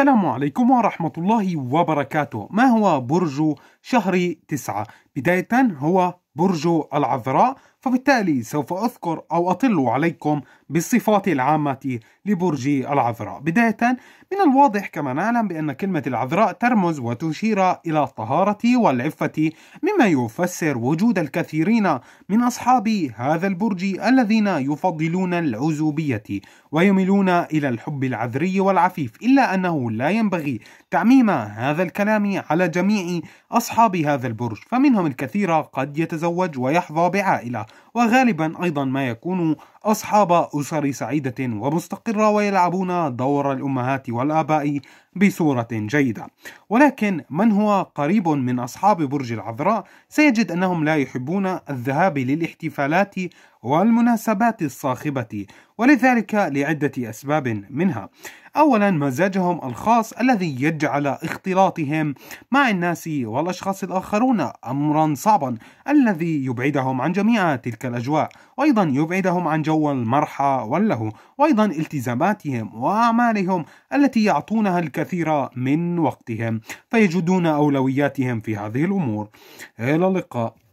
السلام عليكم ورحمة الله وبركاته ما هو برج شهر تسعة بداية هو برج العذراء فبالتالي سوف أذكر أو أطل عليكم بالصفات العامة لبرج العذراء بداية من الواضح كما نعلم بأن كلمة العذراء ترمز وتشير إلى الطهارة والعفة مما يفسر وجود الكثيرين من أصحاب هذا البرج الذين يفضلون العزوبية ويميلون إلى الحب العذري والعفيف إلا أنه لا ينبغي تعميم هذا الكلام على جميع أصحاب أصحاب هذا البرج فمنهم الكثير قد يتزوج ويحظى بعائلة وغالبا أيضا ما يكون أصحاب أسر سعيدة ومستقرة ويلعبون دور الأمهات والآباء بصورة جيدة ولكن من هو قريب من أصحاب برج العذراء سيجد أنهم لا يحبون الذهاب للاحتفالات والمناسبات الصاخبة ولذلك لعدة أسباب منها أولا مزاجهم الخاص الذي يجعل اختلاطهم مع الناس والأشخاص الآخرون أمرا صعبا الذي يبعدهم عن جميع تلك الأجواء وأيضا يبعدهم عن جو المرحى واللهو وأيضا التزاماتهم وأعمالهم التي يعطونها الكثير من وقتهم فيجدون أولوياتهم في هذه الأمور إلى اللقاء